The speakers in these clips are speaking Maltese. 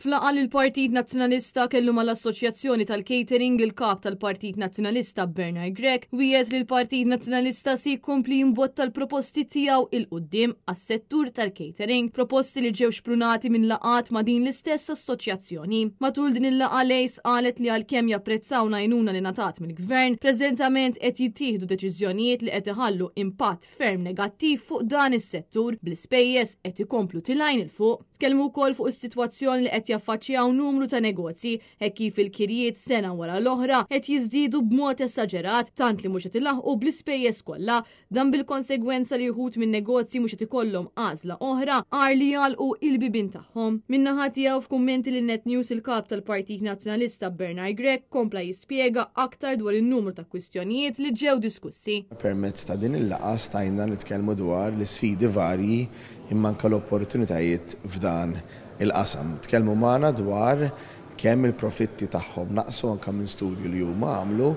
Flaqal il partit Nazzjonalista kellu mal assoċjazzjoni tal-Catering il-kap tal-Partit Nazzjonalista Bernard Grek wies li l-Partit Nazzjonalista si jkompli jimbotta tal proposti tiegħu il qoddim għas-settur tal-catering, proposti li ġew xprunati minn laqat ma' din l-istess assoċjazzjoni. Matul din il-laqa lejs qalet li għalkemm japprezzaw najnuna li natat mill-gvern, preżentament qed jittieħdu deċiżjonijiet li qed iħallu impatt ferm negattiv fuq dan is-settur bl-ispejjeż qed ikomplu tilajn il-fuq. Tkellmu wkoll fuq is-sitwazzjoni li qed qed jaffaċċjaw numru ta' negozji hekk kif il kirijiet sena wara l-oħra qed jiżdiedu b'mod esaġerat tant li mhux qed ilaħqu bl-ispejjeż kollha dan bil-konsegwenza li jħut minn negozji mhux qed ikollhom għażla oħra għar li jgħalqu il-bibin tagħhom. Minnaħa tiegħu f'kummenti lin net News il-kap tal-Partit Nazzjonalista Bernard Grek kompla jispjega aktar dwar in-numru ta' kwistjonijiet li ġew diskussi. Permezz ta' din il-laqgħa stajna nitkellmu dwar l isfidi varji imma anke l-opportunitajiet f'dan il-qasam. Tkellmu maħna dwar kemm il-profitti tagħhom naqsu anke minn studju li huma għamlu,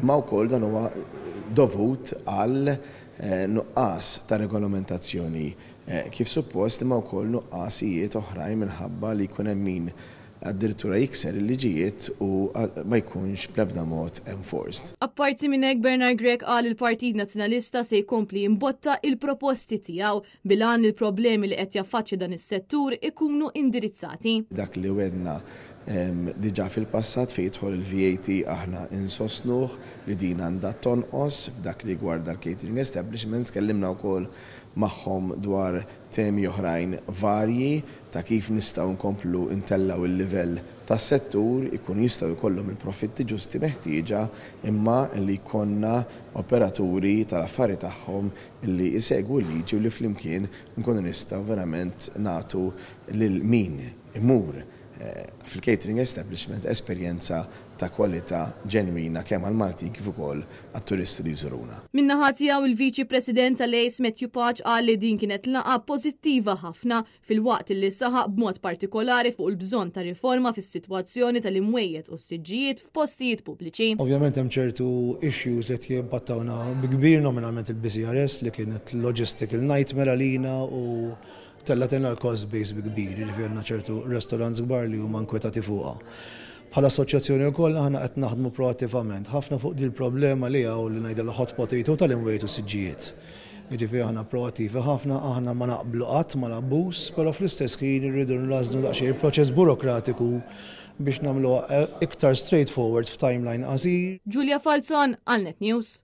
imma wkoll dan huwa dovut għal eh, nuqqas ta' regolamentazzjoni eh, kif suppost imma wkoll nuqqasijiet oħrajn minħabba li jkun hemm min addirittura jikser il-liġijiet u ma jkunx blabda mod enforced. Apparti minnek Bernard Grek għal il-Partit Nazjonalista se jkompli imbotta il-proposti tijaw bilan il-problemi li qed jaffaċċi dan is-settur ikunu indirizzati. Dak li wedna Diġa fil-passat fejtħol il-VAT aħna insosnuħ li din għanda tonqos f'dak li gwarda l-catering establishments kellimna wkoll magħhom dwar temi oħrajn varji ta' kif nistgħu nkomplu intellaw il-livell tas settur ikun jistaw jkollhom il-profitti ġusti meħtieġa imma li konna operaturi tal-affari tagħhom li jsegwu l-liġi u li flimkien nkunu nistaw verament natu lil min imur fil-catering establishment esperjenza ta' kwalità ġenwina kemm għal Malti kif ukoll għat-turisti li jżuruna. Minnaħa tiegħu il-Viċi President Alejs Matthew Paċ qal li din kienet laqa pożittiva ħafna fil-waqt li saħaq b'mod partikolari fuq il-bżonn ta' riforma fis-sitwazzjoni tal-imwejjed u s-siġġijiet f'postijiet pubbliċi. Ovvjament hemm ċertu issues li jimbattawna bi kbir nominalment il-BCRS li kienet logistical nightmare għalina u tellatina l-cost base bi kbir, ġifir ċertu restorans kbar li huma nkwetati fuqha. Bħal assoċjazzjoni wkoll aħna qed naħdmu proattivament ħafna fuq l problema li hawn li najda l-hot potato tal-inwejtu siġġijiet. Jiġifieri aħna proattivi ħafna, aħna ma naqblu qatt ma naqbus, però fl-istess ħin irridu nlażnu daqsxejn proċess burokratiku biex namlu eh, iktar straightforward f'timeline qasir. Julia Falzon, Alnet News.